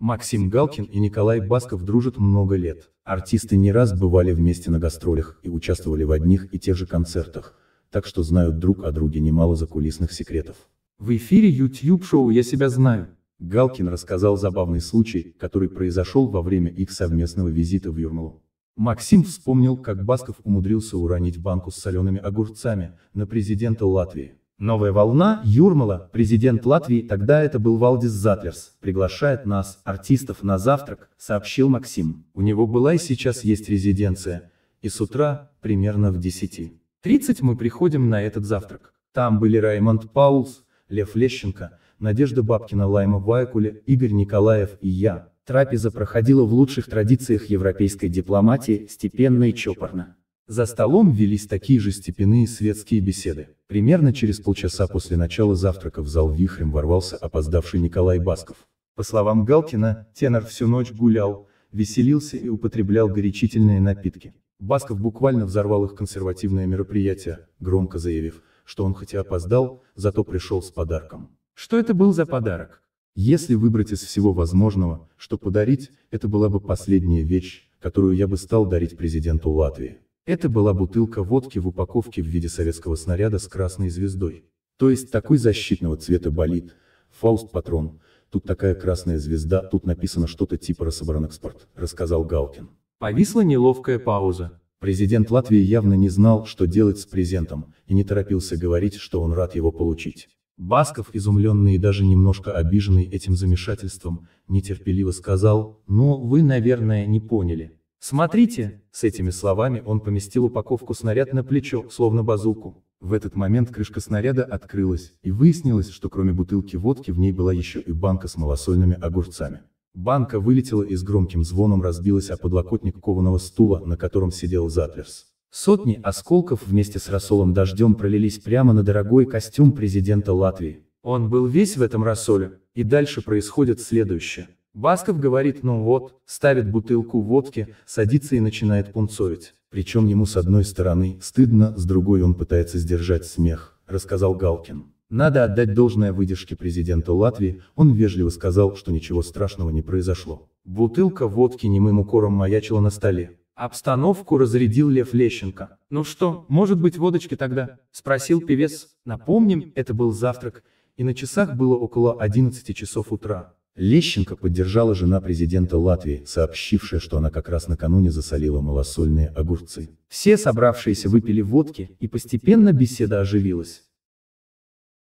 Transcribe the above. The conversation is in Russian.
Максим Галкин и Николай Басков дружат много лет. Артисты не раз бывали вместе на гастролях и участвовали в одних и тех же концертах, так что знают друг о друге немало закулисных секретов. В эфире YouTube шоу «Я себя знаю». Галкин рассказал забавный случай, который произошел во время их совместного визита в Юрмалу. Максим вспомнил, как Басков умудрился уронить банку с солеными огурцами на президента Латвии. Новая волна, Юрмала, президент Латвии, тогда это был Валдис Затверс, приглашает нас, артистов, на завтрак, сообщил Максим. У него была и сейчас есть резиденция. И с утра, примерно в 10.30 мы приходим на этот завтрак. Там были Раймонд Паулс, Лев Лещенко, Надежда Бабкина, Лайма Вайкуля, Игорь Николаев и я. Трапеза проходила в лучших традициях европейской дипломатии, степенно и чопорно. За столом велись такие же степенные светские беседы. Примерно через полчаса после начала завтрака в зал вихрем ворвался опоздавший Николай Басков. По словам Галкина, тенор всю ночь гулял, веселился и употреблял горячительные напитки. Басков буквально взорвал их консервативное мероприятие, громко заявив, что он хотя опоздал, зато пришел с подарком. Что это был за подарок? Если выбрать из всего возможного, что подарить, это была бы последняя вещь, которую я бы стал дарить президенту Латвии. Это была бутылка водки в упаковке в виде советского снаряда с красной звездой. То есть такой защитного цвета болит, Фауст-патрон, тут такая красная звезда, тут написано что-то типа Рособоронэкспорт, рассказал Галкин. Повисла неловкая пауза. Президент Латвии явно не знал, что делать с презентом, и не торопился говорить, что он рад его получить. Басков, изумленный и даже немножко обиженный этим замешательством, нетерпеливо сказал, «Ну, вы, наверное, не поняли. Смотрите, с этими словами он поместил упаковку снаряд на плечо, словно базуку. В этот момент крышка снаряда открылась, и выяснилось, что кроме бутылки водки в ней была еще и банка с малосольными огурцами. Банка вылетела и с громким звоном разбилась о подлокотник кованого стула, на котором сидел Затлерс. Сотни осколков вместе с рассолом дождем пролились прямо на дорогой костюм президента Латвии. Он был весь в этом рассоле, и дальше происходит следующее. Басков говорит «ну вот», ставит бутылку водки, садится и начинает пунцовить. Причем ему с одной стороны стыдно, с другой он пытается сдержать смех, рассказал Галкин. Надо отдать должное выдержке президента Латвии, он вежливо сказал, что ничего страшного не произошло. Бутылка водки немым укором маячила на столе. Обстановку разрядил Лев Лещенко. «Ну что, может быть водочки тогда?» – спросил певец. Напомним, это был завтрак, и на часах было около 11 часов утра. Лещенко поддержала жена президента Латвии, сообщившая, что она как раз накануне засолила малосольные огурцы. Все собравшиеся выпили водки, и постепенно беседа оживилась.